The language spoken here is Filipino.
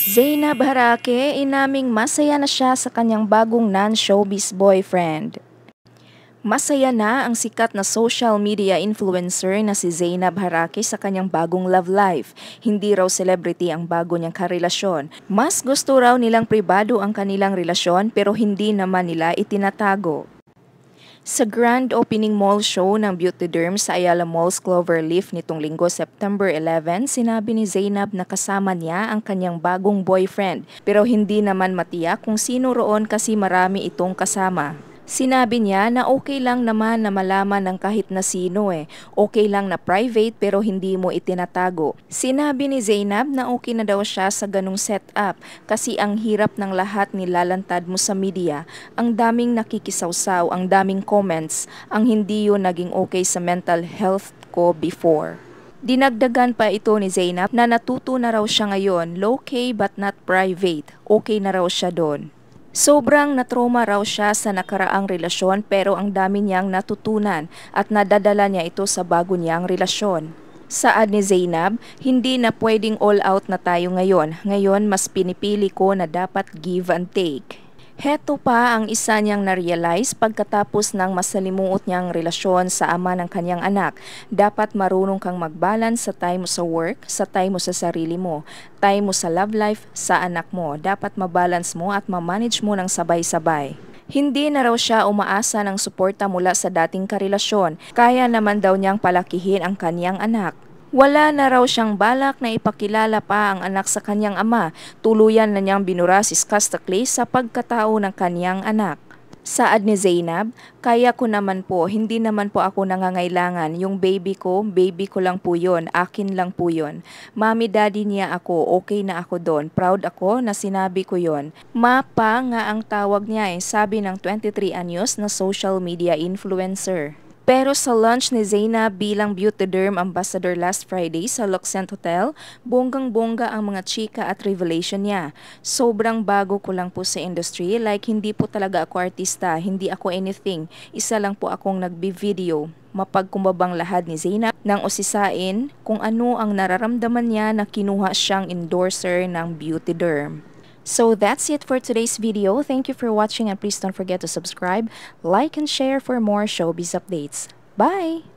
Zainab Harake inaming masaya na siya sa kanyang bagong non-showbiz boyfriend. Masaya na ang sikat na social media influencer na si Zainab Harake sa kanyang bagong love life. Hindi raw celebrity ang bago niyang karelasyon. Mas gusto raw nilang pribado ang kanilang relasyon pero hindi naman nila itinatago. Sa grand opening mall show ng Beauty Derm sa Ayala Malls Cloverleaf nitong linggo September 11, sinabi ni Zainab na kasama niya ang kanyang bagong boyfriend pero hindi naman matiyak kung sino roon kasi marami itong kasama. Sinabi niya na okay lang naman na malaman ng kahit na sino eh. Okay lang na private pero hindi mo itinatago. Sinabi ni Zainab na okay na daw siya sa ganung setup kasi ang hirap ng lahat nilalantad mo sa media. Ang daming nakikisawsaw, ang daming comments, ang hindi yun naging okay sa mental health ko before. Dinagdagan pa ito ni Zainab na natuto na raw siya ngayon, low-key but not private. Okay na raw siya doon. Sobrang natroma raw siya sa nakaraang relasyon pero ang dami niyang natutunan at nadadala niya ito sa bago niyang relasyon. Saad ni Zainab, hindi na pwedeng all out na tayo ngayon. Ngayon mas pinipili ko na dapat give and take. Heto pa ang isa niyang narealize pagkatapos ng masalimuot niyang relasyon sa ama ng kanyang anak. Dapat marunong kang magbalance sa time mo sa work, sa time mo sa sarili mo, time mo sa love life, sa anak mo. Dapat mabalance mo at mamanage mo ng sabay-sabay. Hindi na raw siya umaasa ng suporta mula sa dating karelasyon. Kaya naman daw niyang palakihin ang kaniyang anak. Wala na raw siyang balak na ipakilala pa ang anak sa kanyang ama, tuluyan na niyang binura si Skastakli sa pagkatao ng kanyang anak. Saad ni Zainab, kaya ko naman po, hindi naman po ako nangangailangan. Yung baby ko, baby ko lang po yun, akin lang po yun. Mami daddy niya ako, okay na ako doon. Proud ako na sinabi ko yun. Mapa nga ang tawag niya eh, sabi ng 23 anyos na social media influencer. Pero sa lunch ni Zayna bilang Beautyderm Ambassador last Friday sa Luxent Hotel, bonggang-bongga ang mga chika at revelation niya. Sobrang bago ko lang po sa industry, like hindi po talaga ako artista, hindi ako anything. Isa lang po akong nagbi-video mapagkumbabang lahat ni Zainab nang usisain kung ano ang nararamdaman niya na kinuha siyang endorser ng Beauty Derm. So that's it for today's video. Thank you for watching and please don't forget to subscribe, like, and share for more showbiz updates. Bye!